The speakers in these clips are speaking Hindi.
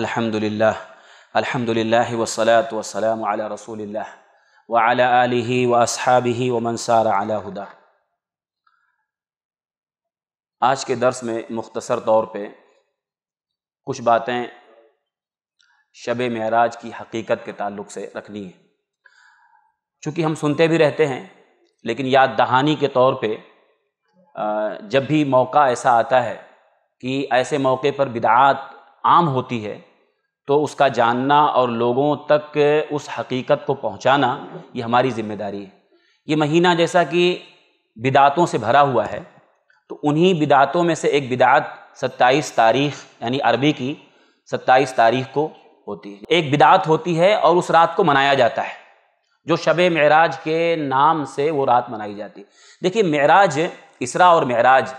अल्हम्दुलिल्लाह अल्हम्दुलिल्लाह वसलात वसलाम अला रसूलिल्लाह व अला आलिहि व असहाबिहि व मनसार अला हुदा आज के दर्स में मुख्तसर तौर पर कुछ बातें शब महराज की हकीकत के ताल्लुक से रखनी है चूँकि हम सुनते भी रहते हैं लेकिन याद दहानी के तौर पर जब भी मौका ऐसा आता है कि ऐसे मौके पर बिदात आम होती है तो उसका जानना और लोगों तक उस हकीकत को पहुंचाना ये हमारी जिम्मेदारी है ये महीना जैसा कि बिदातों से भरा हुआ है तो उन्हीं बिदातों में से एक बिदात 27 तारीख यानी अरबी की 27 तारीख को होती है एक बिदात होती है और उस रात को मनाया जाता है जो शब मराज के नाम से वो रात मनाई जाती है देखिए मराज इसरा और मराज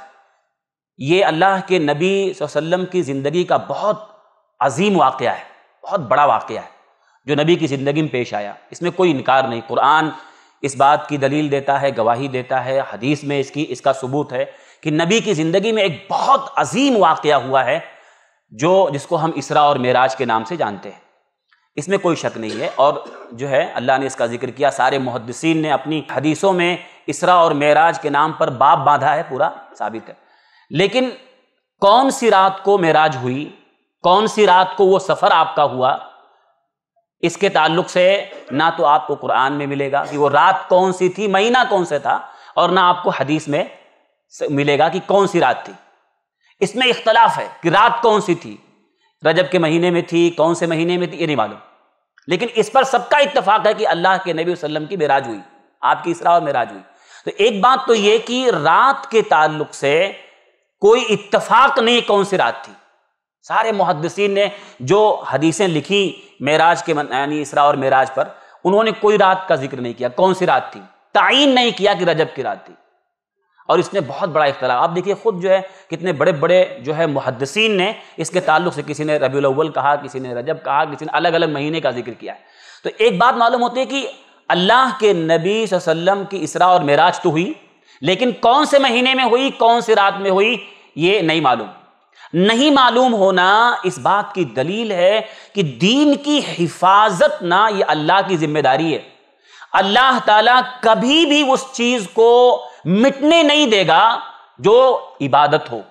ये अल्लाह के नबी वसल्लम की ज़िंदगी का बहुत अजीम वाक़ है बहुत बड़ा वाक़ है जो नबी की ज़िंदगी में पेश आया इसमें कोई इनकार नहीं कुरान इस बात की दलील देता है गवाही देता है हदीस में इसकी इसका सबूत है कि नबी की ज़िंदगी में एक बहुत अजीम वाक़ हुआ है जो जिसको हम इसरा और मेराज के नाम से जानते हैं इसमें कोई शक नहीं है और जो है अल्लाह ने इसका जिक्र किया सारे मुहदसिन ने अपनी हदीसों में इसरा और मेराज के नाम पर बाप बांधा है पूरा साबित है लेकिन कौन सी रात को मेराज हुई कौन सी रात को वो सफ़र आपका हुआ इसके ताल्लुक से ना तो आपको कुरान में मिलेगा कि वो रात कौन सी थी महीना कौन सा था और ना आपको हदीस में मिलेगा कि कौन सी रात थी इसमें इख्तलाफ है कि रात कौन सी थी रजब के महीने में थी कौन से महीने में थी ये नहीं मालूम लेकिन इस पर सबका इतफाक है कि अल्लाह के नबी वसल्लम की मेराज हुई आपकी इसरा और मेराज हुई तो एक बात तो ये कि रात के ताल्लुक से कोई इत्तफाक नहीं कौन सी रात थी सारे मुहदसिन ने जो हदीसें लिखी मेराज के यानी इसरा और मेराज पर उन्होंने कोई रात का जिक्र नहीं किया कौन सी रात थी तयन नहीं किया कि रजब की रात थी और इसने बहुत बड़ा इख्तलाफ आप देखिए खुद जो है कितने बड़े बड़े जो है मुहदसिन ने इसके ताल्लुक से किसी ने रबी अव्वल कहा किसी ने रजब कहा किसी ने अलग अलग महीने का जिक्र किया तो एक बात मालूम होती है कि अल्लाह के नबी वसल्लम की इसरा और मेराज तो हुई लेकिन कौन से महीने में हुई कौन सी रात में हुई ये नहीं मालूम नहीं मालूम होना इस बात की दलील है कि दीन की हिफाजत ना ये अल्लाह की जिम्मेदारी है अल्लाह ताला कभी भी उस चीज को मिटने नहीं देगा जो इबादत हो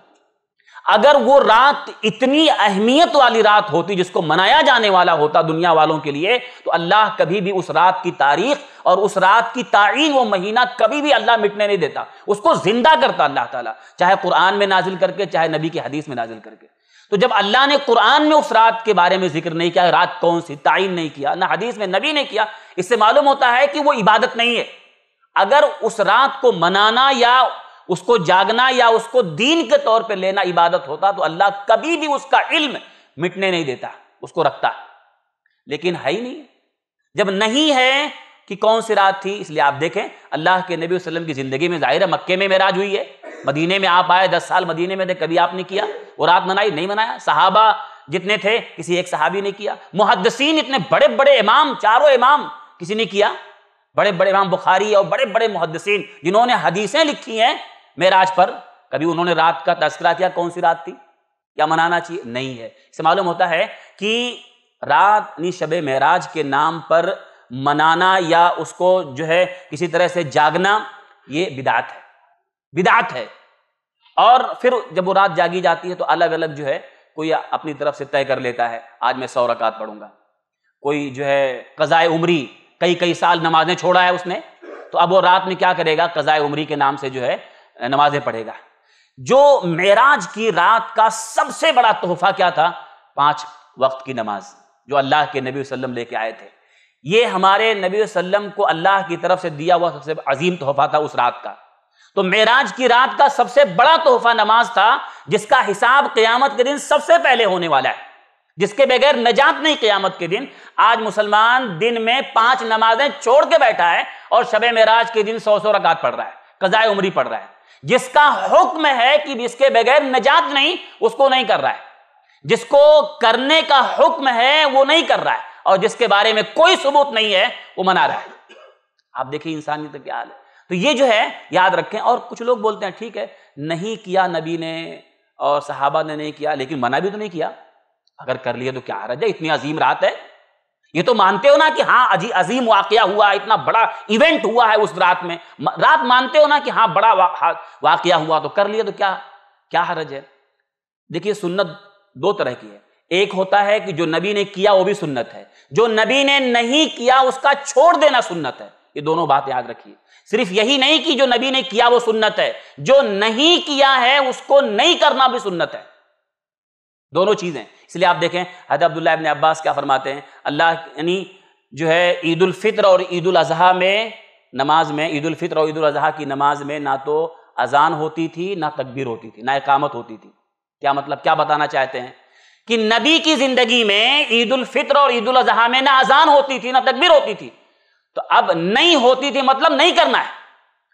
अगर वो रात इतनी अहमियत वाली रात होती जिसको मनाया जाने वाला होता दुनिया वालों के लिए तो अल्लाह कभी भी उस रात की तारीख और उस रात की तारीख वो महीना कभी भी अल्लाह मिटने नहीं देता उसको जिंदा करता अल्लाह ताला चाहे कुरान में नाजिल करके चाहे नबी की हदीस में नाजिल करके तो जब अल्लाह ने कुरान में उस रात के बारे में जिक्र नहीं किया रात कौन सी तयन नहीं किया ना हदीस में नबी ने किया इससे मालूम होता है कि वो इबादत नहीं है अगर उस रात को मनाना या उसको जागना या उसको दीन के तौर पे लेना इबादत होता तो अल्लाह कभी भी उसका इल्म मिटने नहीं देता उसको रखता लेकिन है ही नहीं जब नहीं है कि कौन सी रात थी इसलिए आप देखें अल्लाह के नबी वसल्लम की ज़िंदगी में जाहिर है मक्के में मेराज हुई है मदीने में आप आए दस साल मदीने में कभी आपने किया वो रात मनाई नहीं मनाया सहाबा जितने थे किसी एक सहाबी ने किया मुहदसिन इतने बड़े बड़े इमाम चारों इमाम किसी ने किया बड़े बड़े इमाम बुखारी और बड़े बड़े मुहदसिन जिन्होंने हदीसें लिखी हैं मेराज पर कभी उन्होंने रात का तस्करा किया कौन सी रात थी क्या मनाना चाहिए नहीं है इससे मालूम होता है कि रात शबे महराज के नाम पर मनाना या उसको जो है किसी तरह से जागना ये बिदात है बिदात है और फिर जब वो रात जागी जाती है तो अलग अलग जो है कोई अपनी तरफ से तय कर लेता है आज मैं सौ रकात पढ़ूंगा कोई जो है कज़ाए उमरी कई कई साल नमाजें छोड़ा है उसने तो अब वो रात में क्या करेगा कज़ाए उमरी के नाम से जो है नमाजें पढ़ेगा जो मेराज की रात का सबसे बड़ा तोहफा क्या था पांच वक्त की नमाज जो अल्लाह के नबी वसल्लम लेके आए थे ये हमारे नबी वसल्लम को अल्लाह की तरफ से दिया हुआ सबसे अजीम तोहफा था उस रात का तो मेराज की रात का सबसे बड़ा तोहफा नमाज था जिसका हिसाब क्यामत के दिन सबसे पहले होने वाला है जिसके बगैर नजात नहीं क्यामत के दिन आज मुसलमान दिन में पांच नमाजें छोड़ के बैठा है और शब मेराज के दिन सौ सौ रकात पढ़ रहा है कजाय उमरी पड़ रहा है जिसका हुक्म है कि इसके बगैर नजात नहीं उसको नहीं कर रहा है जिसको करने का हुक्म है वो नहीं कर रहा है और जिसके बारे में कोई सबूत नहीं है वो मना रहा है आप देखिए इंसानियत तो क्या हाल है तो ये जो है याद रखें और कुछ लोग बोलते हैं ठीक है नहीं किया नबी ने और साहबा ने नहीं किया लेकिन मना भी तो नहीं किया अगर कर लिया तो क्या हरज है इतनी अजीम रात है ये तो मानते हो ना कि हाँ अजी अजीम वाकया हुआ इतना बड़ा इवेंट हुआ है उस रात में रात मानते हो ना कि हाँ बड़ा वा, हाँ, वाकया हुआ तो कर लिए तो क्या क्या हरज है देखिए सुन्नत दो तरह की है एक होता है कि जो नबी ने किया वो भी सुन्नत है जो नबी ने नहीं किया उसका छोड़ देना सुन्नत है ये दोनों बात याद रखिए सिर्फ यही नहीं कि जो नबी ने किया वो सुन्नत है जो नहीं किया है उसको नहीं करना भी सुन्नत है दोनों चीजें इसलिए आप देखें हजरत अब्दुल्ला इबन अब्बास क्या फरमाते हैं अल्लाह यानी जो है ईद फित्र और ईद अजहा में नमाज में ईद फित्र और ईद अजहा की नमाज में ना तो अजान होती थी ना तकबीर होती थी ना इकामत होती थी क्या मतलब क्या बताना चाहते हैं कि नबी की जिंदगी में ईद फित्र और ईद अजहा में ना अजान होती थी ना तकबीर होती थी तो अब नहीं होती थी मतलब नहीं करना है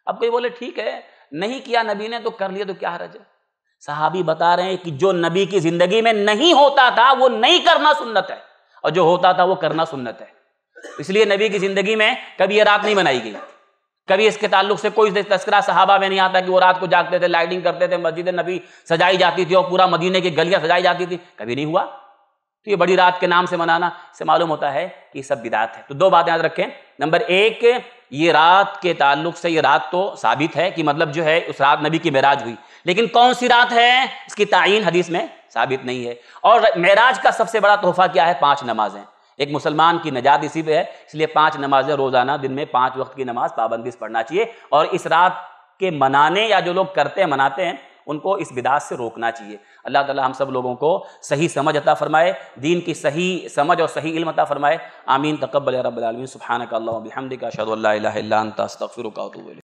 अब कोई बोले ठीक है नहीं किया नबी ने तो कर लिया तो क्या हरज है साहबी बता रहे हैं कि जो नबी की जिंदगी में नहीं होता था वो नहीं करना सुन्नत है और जो होता था वो करना सुन्नत है इसलिए नबी की जिंदगी में कभी ये रात नहीं बनाई गई कभी इसके ताल्लुक से कोई तस्करा सहाबा में नहीं आता कि वो रात को जागते थे लाइटिंग करते थे मस्जिद नबी सजाई जाती थी और पूरा मदीने की गलियां सजाई जाती थी कभी नहीं हुआ तो ये बड़ी रात के नाम से मनाना इससे मालूम होता है कि सब बिदात है तो दो बातें याद रखें नंबर एक ये रात के ताल्लुक से ये रात तो साबित है कि मतलब जो है उस रात नबी की मेराज हुई लेकिन कौन सी रात है इसकी तयन हदीस में साबित नहीं है और महराज का सबसे बड़ा तोहफा क्या है पांच नमाजें एक मुसलमान की नजात इसी पे है इसलिए पांच नमाजें रोजाना दिन में पांच वक्त की नमाज पाबंदी से पढ़ना चाहिए और इस रात के मनाने या जो लोग करते हैं मनाते हैं उनको इस बिदास से रोकना चाहिए अल्लाह ताला हम सब लोगों को सही समझ अता फरमाए दीन की सही समझ और सही इल्म अता फरमाए आमीन तकबल रबालमीन सुबहान का